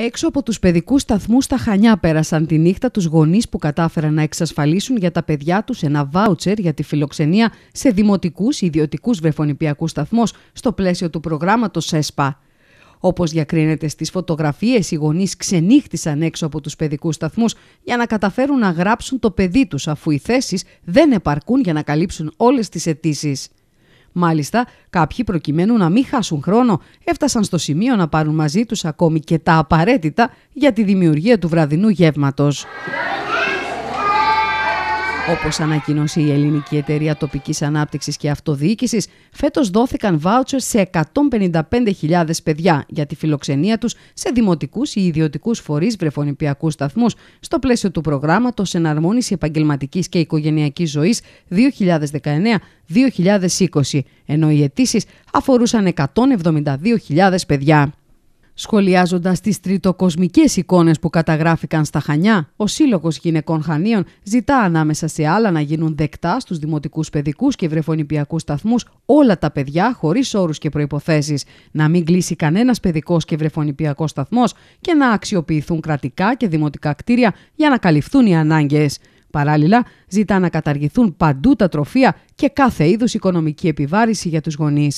Έξω από τους παιδικούς σταθμούς στα Χανιά πέρασαν τη νύχτα τους γονείς που κατάφεραν να εξασφαλίσουν για τα παιδιά τους ένα βάουτσερ για τη φιλοξενία σε δημοτικούς ιδιωτικούς βρεφονιπιακούς σταθμούς στο πλαίσιο του προγράμματος ΣΕΣΠΑ. Όπως διακρίνεται στις φωτογραφίες, οι γονείς ξενύχτησαν έξω από τους παιδικούς σταθμούς για να καταφέρουν να γράψουν το παιδί τους, αφού οι θέσεις δεν επαρκούν για να καλύψουν όλες τις αιτήσεις. Μάλιστα, κάποιοι προκειμένου να μην χάσουν χρόνο, έφτασαν στο σημείο να πάρουν μαζί τους ακόμη και τα απαραίτητα για τη δημιουργία του βραδινού γεύματος. Όπως ανακοίνωσε η Ελληνική Εταιρεία Τοπικής Ανάπτυξης και Αυτοδιοίκησης, φέτος δόθηκαν βάουτσερ σε 155.000 παιδιά για τη φιλοξενία τους σε δημοτικούς ή ιδιωτικούς φορείς βρεφονιπιακούς σταθμούς στο πλαίσιο του προγράμματος Εναρμόνιση Επαγγελματικής και Οικογενειακής Ζωής 2019-2020, ενώ οι αιτήσεις αφορούσαν 172.000 παιδιά. Σχολιάζοντας τις τριτοκοσμικές εικόνες που καταγράφηκαν στα Χανιά, ο σύλλογος Γυναικών Χανίων ζητά ανάμεσα σε άλλα να γίνουν δεκτά στους δημοτικούς παιδικούς και βρεφονιπιακούς σταθμούς όλα τα παιδιά χωρίς όρους και προποθέσει, να μην κλείσει κανένας παιδικός και βρεφονιπιακός σταθμός και να αξιοποιηθούν κρατικά και δημοτικά κτίρια για να καλυφθούν οι ανάγκες. Παράλληλα, ζητά να καταργηθούν παντού τα τροφεία και κάθε είδους οικονομική επιβάρηση για τους γονείς.